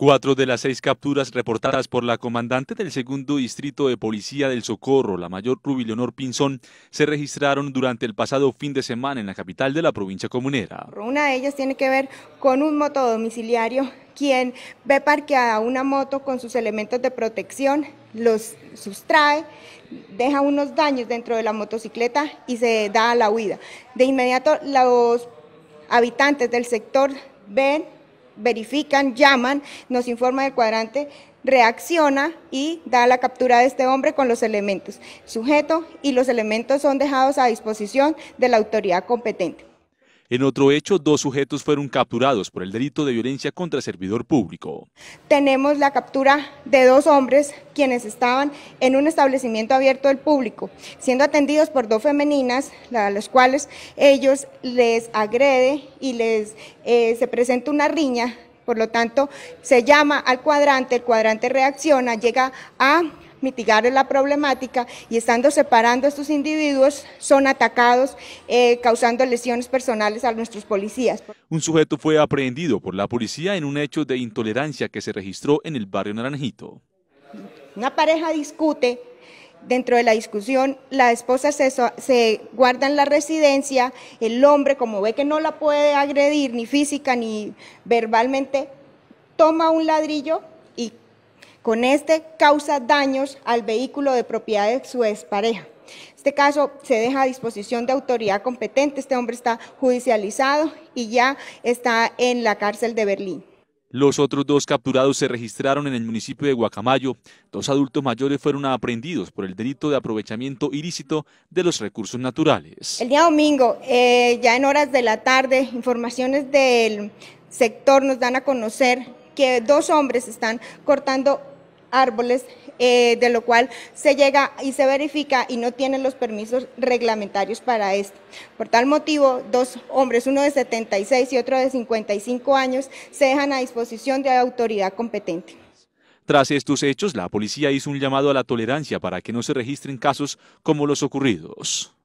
Cuatro de las seis capturas reportadas por la comandante del segundo distrito de policía del Socorro, la mayor Rubí Leonor Pinzón, se registraron durante el pasado fin de semana en la capital de la provincia comunera. Una de ellas tiene que ver con un moto domiciliario quien ve parqueada una moto con sus elementos de protección, los sustrae, deja unos daños dentro de la motocicleta y se da a la huida. De inmediato los habitantes del sector ven verifican, llaman, nos informa el cuadrante, reacciona y da la captura de este hombre con los elementos sujeto y los elementos son dejados a disposición de la autoridad competente. En otro hecho, dos sujetos fueron capturados por el delito de violencia contra servidor público. Tenemos la captura de dos hombres quienes estaban en un establecimiento abierto al público, siendo atendidos por dos femeninas, a las cuales ellos les agrede y les eh, se presenta una riña por lo tanto, se llama al cuadrante, el cuadrante reacciona, llega a mitigar la problemática y estando separando a estos individuos son atacados eh, causando lesiones personales a nuestros policías. Un sujeto fue aprehendido por la policía en un hecho de intolerancia que se registró en el barrio Naranjito. Una pareja discute dentro de la discusión, la esposa se, guarda en la residencia, el hombre como ve que no la puede agredir ni física ni verbalmente, toma un ladrillo y con este causa daños al vehículo de propiedad de su expareja. Este caso se deja a disposición de autoridad competente. Este hombre está judicializado y ya está en la cárcel de Berlín. Los otros dos capturados se registraron en el municipio de Guacamayo. Dos adultos mayores fueron aprehendidos por el delito de aprovechamiento ilícito de los recursos naturales. El día domingo, eh, ya en horas de la tarde, informaciones del sector nos dan a conocer que dos hombres están cortando árboles, eh, de lo cual se llega y se verifica y no tienen los permisos reglamentarios para esto. Por tal motivo, dos hombres, uno de 76 y otro de 55 años, se dejan a disposición de la autoridad competente. Tras estos hechos, la policía hizo un llamado a la tolerancia para que no se registren casos como los ocurridos.